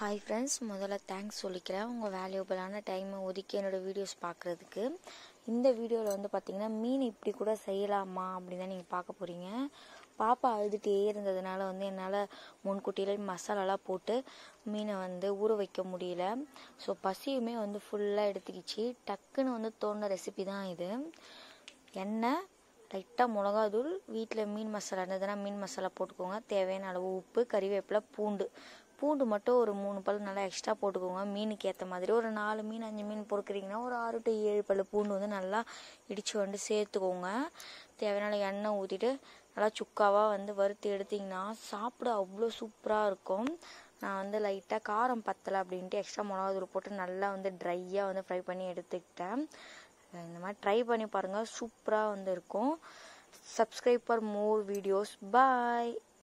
hi friends முதல்ல thanks சொல்லிக்கிறேன் உங்கள் வேல்யூபிளான டைமை ஒதுக்கி என்னோடய வீடியோஸ் பார்க்குறதுக்கு இந்த வீடியோவில் வந்து பார்த்திங்கன்னா மீன் இப்படி கூட செய்யலாமா அப்படின்னு தான் நீங்கள் பார்க்க போகிறீங்க பாப்பா அழுதுகிட்டே இருந்ததுனால வந்து என்னால் முன்கூட்டியில் மசாலாலாம் போட்டு மீனை வந்து ஊற வைக்க முடியல ஸோ பசியுமே வந்து ஃபுல்லாக எடுத்துக்கிச்சு டக்குன்னு வந்து தோணுன ரெசிபி தான் இது எண்ணெய் லைட்டாக மிளகாதூள் வீட்டில் மீன் மசாலா இருந்ததுன்னா மீன் மசாலா போட்டுக்கோங்க தேவையான அளவு உப்பு கறிவேப்பிலை பூண்டு பூண்டு மட்டும் ஒரு மூணு பல் நல்லா எக்ஸ்ட்ரா போட்டுக்கோங்க மீனுக்கு ஏற்ற மாதிரி ஒரு நாலு மீன் அஞ்சு மீன் பொறுக்கிறீங்கன்னா ஒரு ஆறு டு ஏழு பல் பூண்டு வந்து நல்லா இடித்து வந்து சேர்த்துக்கோங்க தேவையான எண்ணெய் ஊற்றிட்டு நல்லா சுக்காவாக வந்து வறுத்து எடுத்திங்கன்னா சாப்பிட அவ்வளோ சூப்பராக இருக்கும் நான் வந்து லைட்டாக காரம் பத்தலை அப்படின்ட்டு எக்ஸ்ட்ரா மிளகா தூள் போட்டு நல்லா வந்து ட்ரையாக வந்து ஃப்ரை பண்ணி எடுத்துக்கிட்டேன் இந்த மாதிரி ட்ரை பண்ணி பாருங்கள் சூப்பராக வந்து இருக்கும் subscribe for more videos bye